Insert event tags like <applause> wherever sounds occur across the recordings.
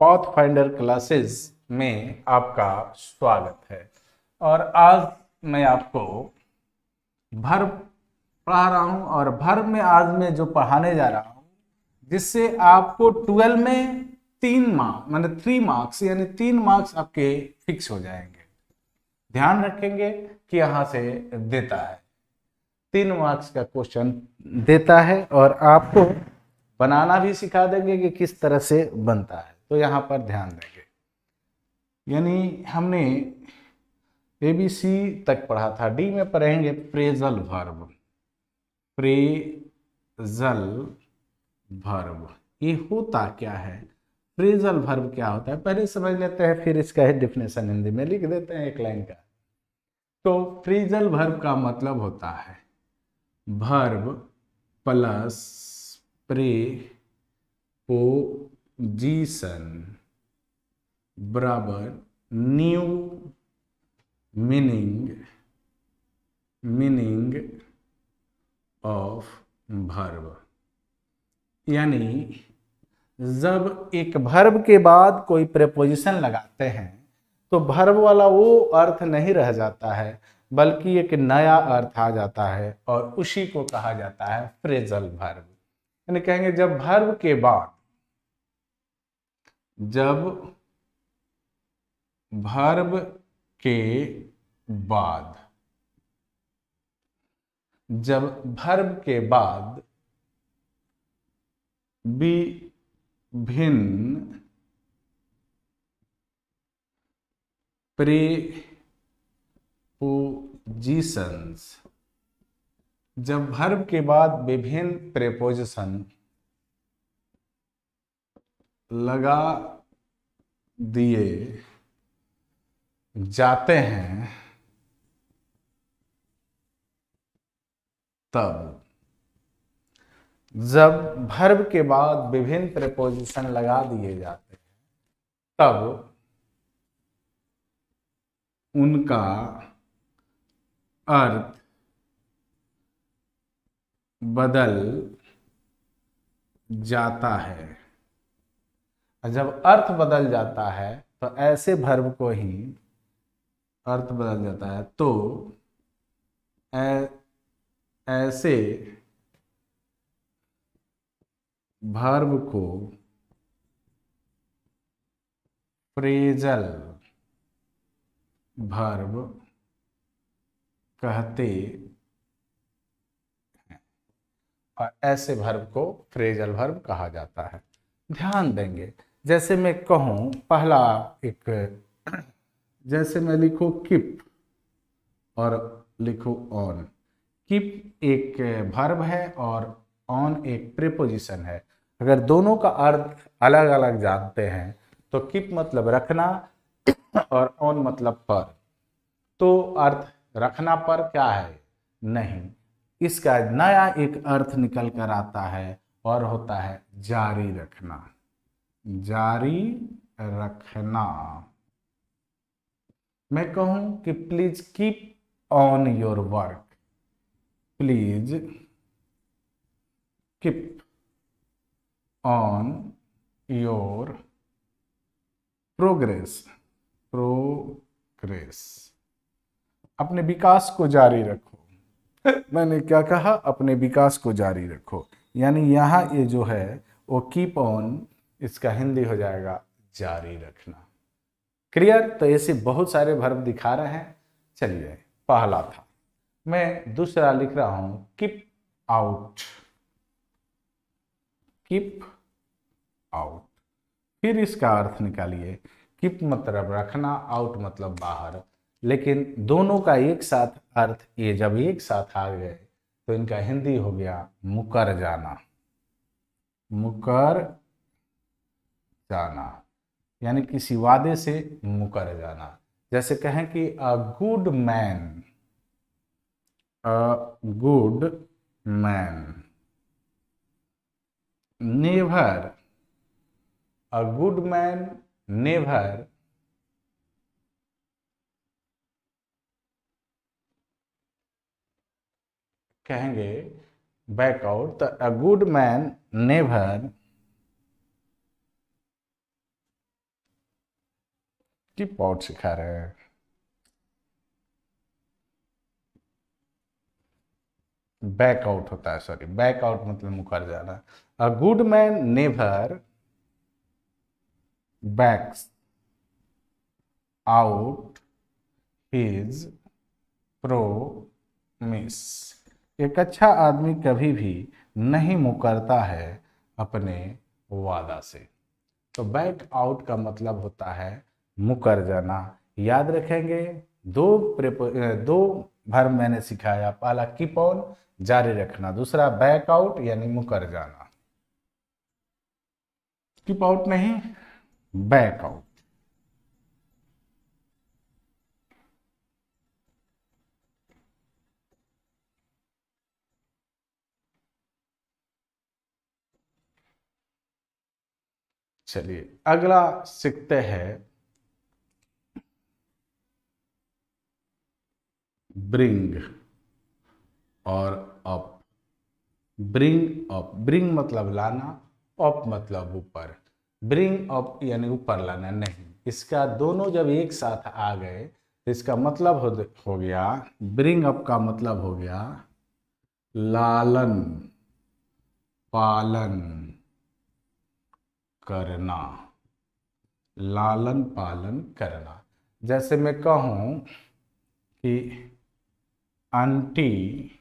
path finder classes में आपका स्वागत है और आज मैं आपको भर पढ़ा रहा हूँ और भर में आज मैं जो पढ़ाने जा रहा हूँ जिससे आपको ट्वेल्व में तीन मार्क मैंने थ्री मार्क्स यानी तीन मार्क्स आपके फिक्स हो जाएंगे ध्यान रखेंगे कि यहाँ से देता है तीन मार्क्स का क्वेश्चन देता है और आपको बनाना भी सिखा देंगे कि किस तरह से बनता है तो यहाँ पर ध्यान देंगे यानी हमने ए बी सी तक पढ़ा था डी में पढ़ेंगे प्रेजल वर्ब प्रेजल वर्ब ये होता क्या है प्रेजल वर्ब क्या होता है पहले समझ लेते हैं फिर इसका है डिफिनेशन हिंदी में लिख देते हैं एक लाइन का तो प्रेजल वर्ब का मतलब होता है verb plus preposition बराबर new meaning meaning of verb यानी जब एक भर्व के बाद कोई प्रपोजिशन लगाते हैं तो भर्व वाला वो अर्थ नहीं रह जाता है बल्कि एक नया अर्थ आ जाता है और उसी को कहा जाता है फ्रेजल भर्व यानी कहेंगे जब भर्व के बाद जब भर्ब के बाद जब भर्ब के बाद विभिन्न प्रेपोजिशंस जब भर्ब के बाद विभिन्न प्रेपोजिशन लगा दिए जाते हैं तब जब भर्व के बाद विभिन्न प्रपोजिशन लगा दिए जाते हैं तब उनका अर्थ बदल जाता है और जब अर्थ बदल जाता है तो ऐसे भर्व को ही अर्थ बदल जाता है तो ऐ, ऐसे भर्व को प्रेजल भर्व कहते हैं और ऐसे भर्व को फ्रेजल भर्व कहा जाता है ध्यान देंगे जैसे मैं कहूँ पहला एक जैसे मैं लिखूँ किप और लिखूँ ऑन किप एक भर्ब है और ऑन एक प्रिपोजिशन है अगर दोनों का अर्थ अलग अलग जानते हैं तो किप मतलब रखना और ऑन मतलब पर तो अर्थ रखना पर क्या है नहीं इसका नया एक अर्थ निकल कर आता है और होता है जारी रखना जारी रखना मैं कहूं कि please keep on your work please keep on your progress progress अपने विकास को जारी रखो <laughs> मैंने क्या कहा अपने विकास को जारी रखो यानी यहां ये जो है वो कीप ऑन इसका हिंदी हो जाएगा जारी रखना क्लियर तो ऐसे बहुत सारे भर्व दिखा रहे हैं चलिए पहला था मैं दूसरा लिख रहा हूं किप आउट किप आउट फिर इसका अर्थ निकालिए किप मतलब रखना आउट मतलब बाहर लेकिन दोनों का एक साथ अर्थ ये जब एक साथ आ गए तो इनका हिंदी हो गया मुकर जाना मुकर जाना यानी किसी वादे से मुकर जाना जैसे कहें कि a good man a good man never a good man never कहेंगे back out the a good man never tip out सिखा रहे हैं बैक आउट होता है सॉरी बैक आउट मतलब मुकर जाना a good man never backs out his miss एक अच्छा आदमी कभी भी नहीं मुकरता है अपने वादा से तो बैक आउट का मतलब होता है मुकर जाना याद रखेंगे दो दो भर मैंने सिखाया पहला कीप ऑन जारी रखना दूसरा बैकआउट यानी मुकर जाना कीप आउट नहीं बैक आउट चलिए अगला सीखते हैं ब्रिंग और अप ब्रिंग अप ब्रिंग मतलब लाना अप मतलब ऊपर ब्रिंग अप यानी ऊपर लाना नहीं इसका दोनों जब एक साथ आ गए तो इसका मतलब हो, हो गया ब्रिंग अप का मतलब हो गया लालन पालन करना लालन पालन करना जैसे मैं कहूँ कि anti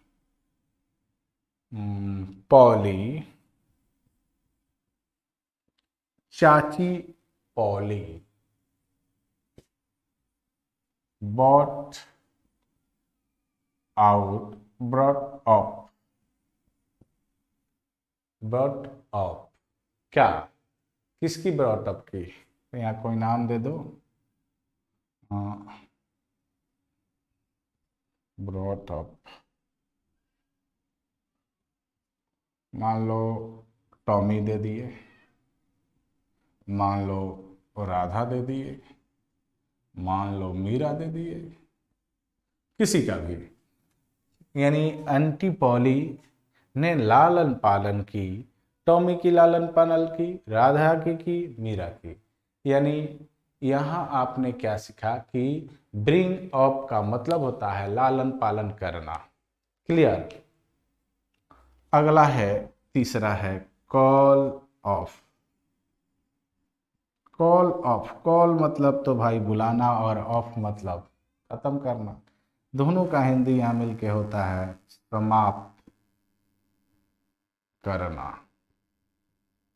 poly chachi poly bought out brought up brought up क्या किसकी ब्रॉट अप की तो यहाँ कोई नाम दे दो brought up मान लो टॉमी दे दिए मान लो राधा दे दिए मान लो मीरा दे दिए किसी का भी यानी एंटी पॉली ने लालन पालन की टॉमी की लालन पालन की राधा की की मीरा की यानी यहाँ आपने क्या सीखा कि ब्रिंग अप का मतलब होता है लालन पालन करना क्लियर अगला है तीसरा है call off call off call मतलब तो भाई बुलाना और ऑफ मतलब खत्म करना दोनों का हिंदी यहाँ मिल के होता है समाप्त करना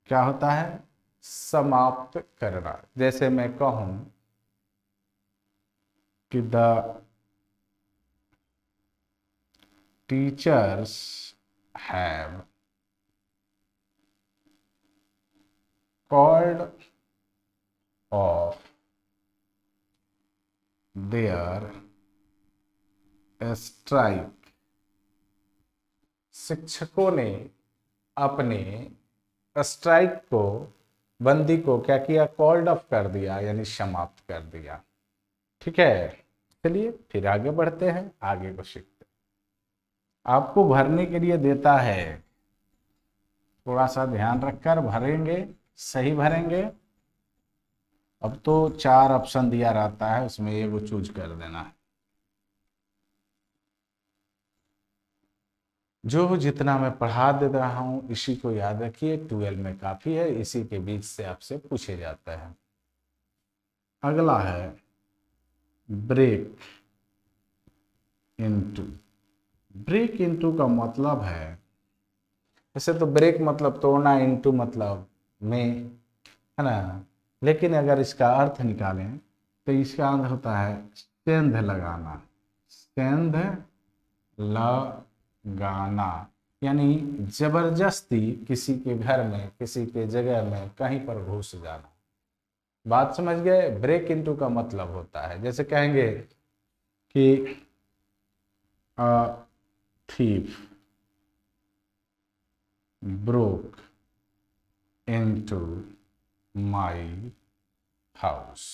क्या होता है समाप्त करना जैसे मैं कहूं कि the teachers have called off their strike शिक्षकों ने अपने स्ट्राइक को बंदी को क्या किया कॉल्ड ऑफ कर दिया यानी समाप्त कर दिया ठीक है चलिए फिर आगे बढ़ते हैं आगे को सीखते आपको भरने के लिए देता है थोड़ा सा ध्यान रखकर भरेंगे सही भरेंगे अब तो चार ऑप्शन दिया रहता है उसमें ये वो चूज कर देना है जो जितना मैं पढ़ा दे रहा हूँ इसी को याद रखिए ट्वेल्व में काफ़ी है इसी के बीच से आपसे पूछे जाता है अगला है ब्रेक इनटू ब्रेक इनटू का मतलब है वैसे तो ब्रेक मतलब तोड़ना इनटू मतलब में है ना लेकिन अगर इसका अर्थ निकालें तो इसका अर्थ होता है सेंध लगाना सेंध ल गाना यानी जबरदस्ती किसी के घर में किसी के जगह में कहीं पर घुस जाना बात समझ गए ब्रेक इनटू का मतलब होता है जैसे कहेंगे कि thief broke into my house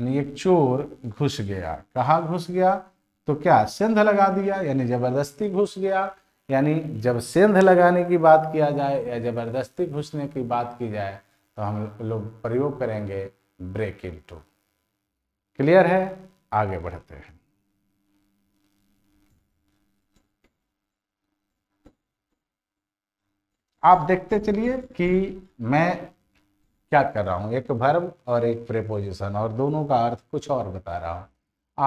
यानी एक चोर घुस गया कहाँ घुस गया तो क्या सेंध लगा दिया यानी जबरदस्ती घुस गया यानी जब सेंध लगाने की बात किया जाए या जबरदस्ती घुसने की बात की जाए तो हम लोग प्रयोग करेंगे ब्रेक इन टू क्लियर है आगे बढ़ते हैं आप देखते चलिए कि मैं क्या कर रहा हूं एक भर्म और एक प्रेपोजिशन और दोनों का अर्थ कुछ और बता रहा हूं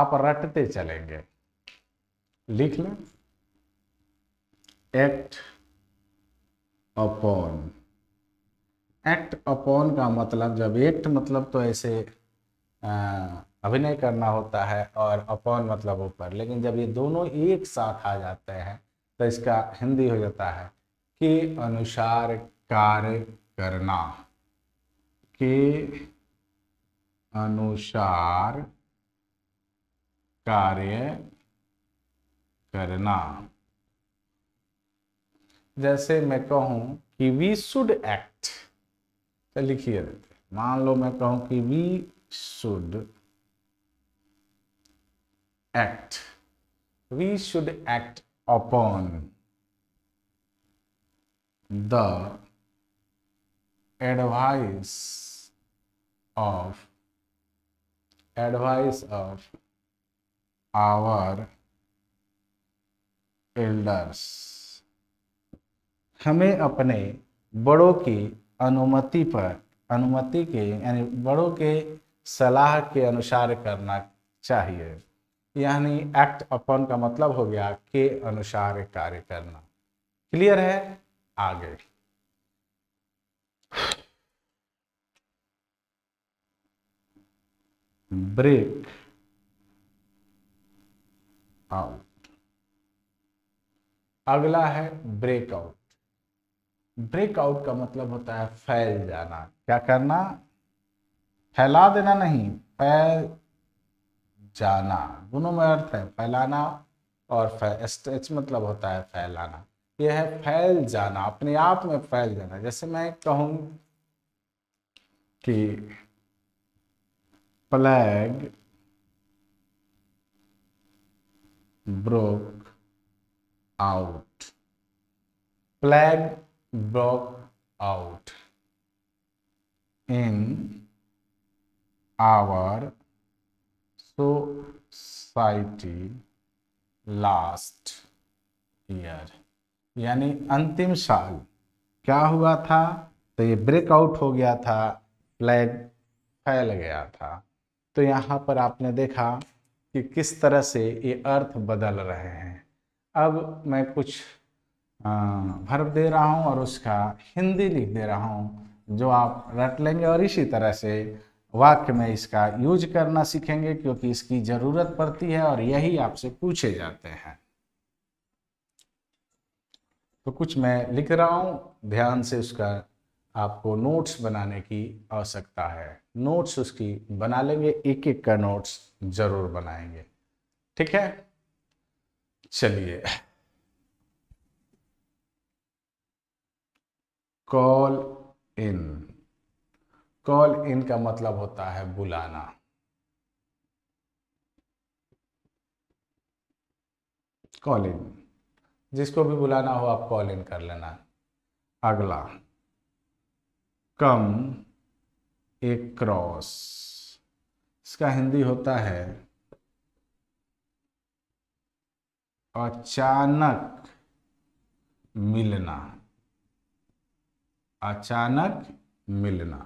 आप रटते चलेंगे लिख लें एक्ट अपॉन एक्ट अपॉन का मतलब जब एक्ट मतलब तो ऐसे अभिनय करना होता है और अपॉन मतलब ऊपर लेकिन जब ये दोनों एक साथ आ जाते हैं तो इसका हिंदी हो जाता है के अनुसार कार्य करना के अनुसार कार्य करना जैसे मैं कहूं कि वी शुड एक्ट तो लिखिए देते मान लो मैं कहूं कि we should act we should act upon the advice of advice of our elders हमें अपने बड़ों की अनुमति पर अनुमति के यानी बड़ों के सलाह के अनुसार करना चाहिए यानी एक्ट अपन का मतलब हो गया के अनुसार कार्य करना क्लियर है आगे ब्रेक आउट अगला है ब्रेकआउट ब्रेकआउट का मतलब होता है फैल जाना क्या करना फैला देना नहीं फैल जाना दोनों में अर्थ है फैलाना और स्ट्रेच मतलब होता है फैलाना यह है फैल जाना अपने आप में फैल जाना जैसे मैं कहूँ कि plague broke out plague broke out in our society last year यानी अंतिम साल क्या हुआ था तो ये ब्रेकआउट हो गया था फ्लैग फैल गया था तो यहाँ पर आपने देखा कि किस तरह से ये अर्थ बदल रहे हैं अब मैं कुछ भर दे रहा हूँ और उसका हिंदी लिख दे रहा हूँ जो आप रट लेंगे और इसी तरह से वाक्य में इसका यूज करना सीखेंगे क्योंकि इसकी ज़रूरत पड़ती है और यही आपसे पूछे जाते हैं तो कुछ मैं लिख रहा हूँ ध्यान से उसका आपको नोट्स बनाने की आवश्यकता है नोट्स उसकी बना लेंगे एक एक का नोट्स जरूर बनाएंगे ठीक है चलिए कॉल इन कॉल इन का मतलब होता है बुलाना कॉल इन जिसको भी बुलाना हो आप कॉल इन कर लेना अगला कम एक क्रॉस इसका हिंदी होता है अचानक मिलना अचानक मिलना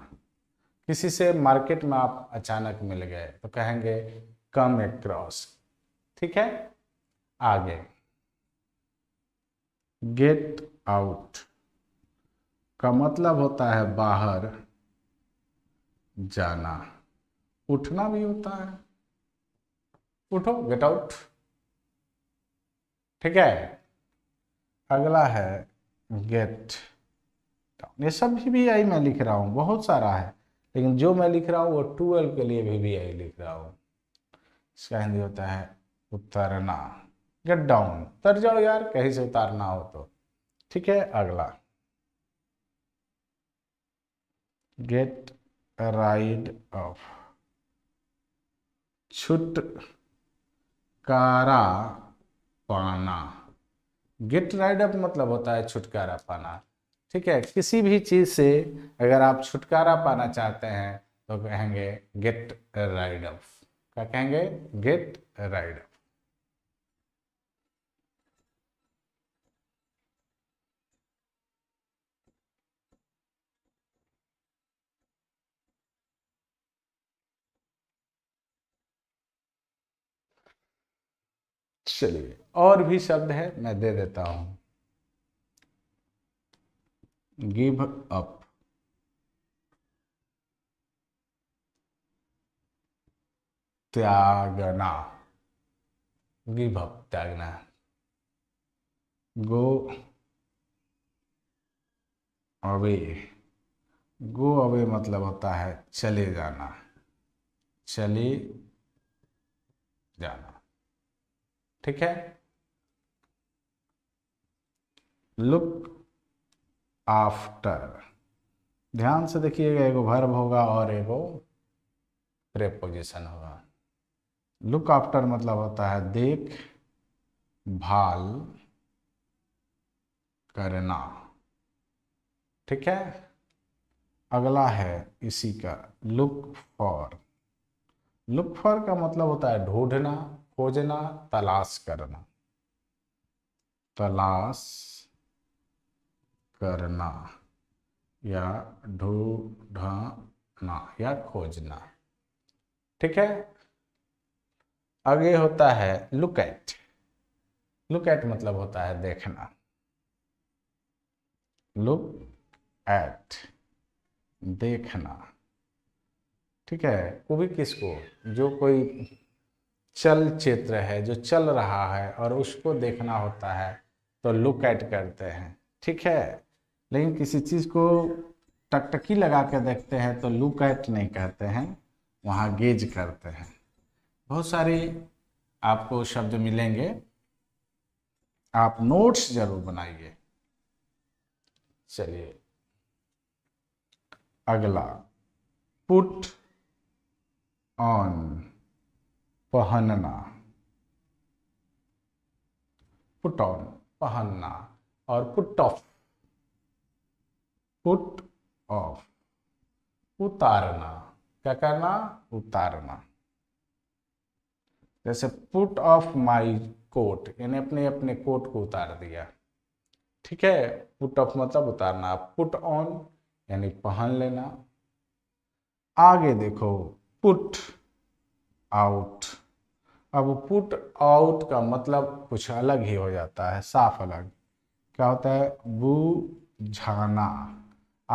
किसी से मार्केट में आप अचानक मिल गए तो कहेंगे कम एक्रॉस ठीक है आगे गेट आउट का मतलब होता है बाहर जाना उठना भी होता है उठो गेट आउट ठीक है अगला है गेट डाउन ये सब भी, आई मैं लिख रहा हूं बहुत सारा है लेकिन जो मैं लिख रहा हूं वो ट्वेल्व के लिए भी, आई लिख रहा हूं इसका हिंदी होता है उतरना गेट डाउन उतर जाओ यार कहीं से उतारना हो तो ठीक है अगला गेट राइड ऑफ छुटकारा पाना गेट राइड अप मतलब होता है छुटकारा पाना ठीक है किसी भी चीज़ से अगर आप छुटकारा पाना चाहते हैं तो कहेंगे गेट राइड अप क्या कहेंगे गेट राइड अप चलिए और भी शब्द है मैं दे देता हूं गिव अप त्यागना गिव अप त्यागना गो अवे गो अवे मतलब होता है चले जाना चले जाना ठीक है लुक आफ्टर ध्यान से देखिएगा एगो भर्व होगा और एगो प्रेपोजिशन होगा लुक आफ्टर मतलब होता है देख भाल करना ठीक है अगला है इसी का लुक फॉर लुक फॉर का मतलब होता है ढूंढना खोजना तलाश करना तलाश करना या ढूंढना या खोजना ठीक है आगे होता है लुक एट लुक एट मतलब होता है देखना लुक एट देखना ठीक है वो भी किसको जो कोई चल क्षेत्र है जो चल रहा है और उसको देखना होता है तो लुक एट करते हैं ठीक है लेकिन किसी चीज़ को टकटकी लगा के देखते हैं तो लुक एट नहीं कहते हैं वहाँ गेज करते हैं बहुत सारे आपको शब्द मिलेंगे आप नोट्स जरूर बनाइए चलिए अगला पुट ऑन पहनना पुट ऑन पहनना और पुट ऑफ पुट ऑफ उतारना क्या करना उतारना जैसे पुट ऑफ माई कोट यानी अपने अपने कोट को उतार दिया ठीक है पुट ऑफ मतलब उतारना पुट ऑन यानी पहन लेना आगे देखो पुट आउट अब पुट आउट का मतलब कुछ अलग ही हो जाता है साफ अलग क्या होता है बुझाना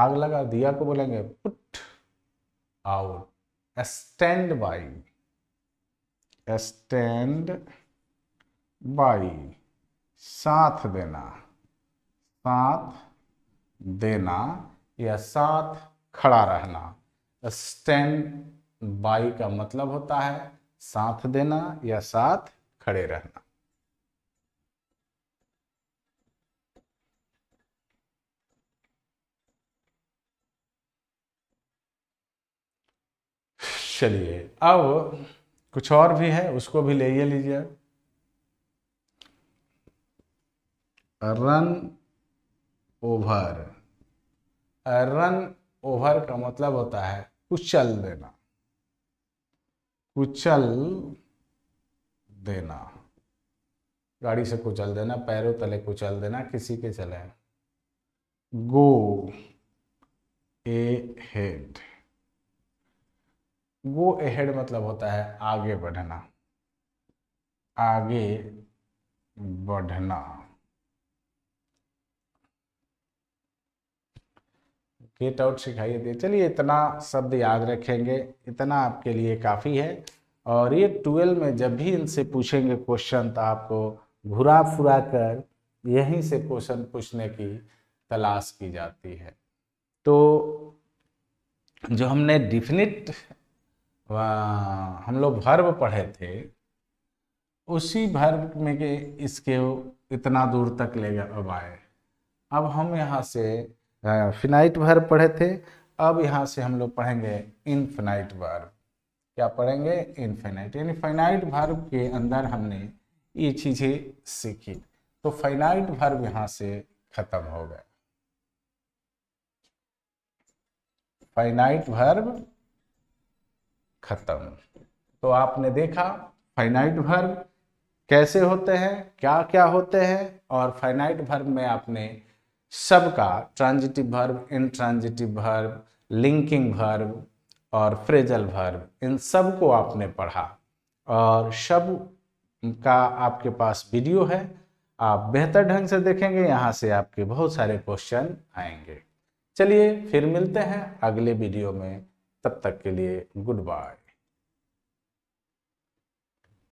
आग लगा दिया को बोलेंगे put out stand by stand by साथ देना साथ देना या साथ खड़ा रहना स्टैंड बाई का मतलब होता है साथ देना या साथ खड़े रहना चलिए अब कुछ और भी है उसको भी ले लीजिए रन ओवर रन ओवर का मतलब होता है कुचल देना कुचल देना गाड़ी से कुचल देना पैरों तले कुचल देना किसी के चले गो ए हेड गो एड मतलब होता है आगे बढ़ना आगे बढ़ना गेट आउट सिखाई दे चलिए इतना शब्द याद रखेंगे इतना आपके लिए काफ़ी है और ये ट्वेल्व में जब भी इनसे पूछेंगे क्वेश्चन तो आपको घुरा फुरा कर यहीं से क्वेश्चन पूछने की तलाश की जाती है तो जो हमने डिफिनिट हम लोग भर्व पढ़े थे उसी भर्व में के इसके इतना दूर तक ले अब आए अब हम यहाँ से फिनाइट भर पढ़े थे अब यहाँ से हम लोग पढ़ेंगे इनफिनाइट वर्ब क्या पढ़ेंगे इनफिनाइट यानी फाइनाइट भर्व के अंदर हमने ये चीज़ें सीखी तो फाइनाइट भर्व यहाँ से खत्म हो गया फाइनाइट वर्ब खत्म तो आपने देखा फाइनाइट वर्ब कैसे होते हैं क्या क्या होते हैं और फाइनाइट वर्ब में आपने सबका transitive verb intransitive verb linking verb और फ्रेजल भर्ब इन सब को आपने पढ़ा और सब का आपके पास वीडियो है आप बेहतर ढंग से देखेंगे यहाँ से आपके बहुत सारे क्वेश्चन आएंगे चलिए फिर मिलते हैं अगले वीडियो में तब तक के लिए गुड बाय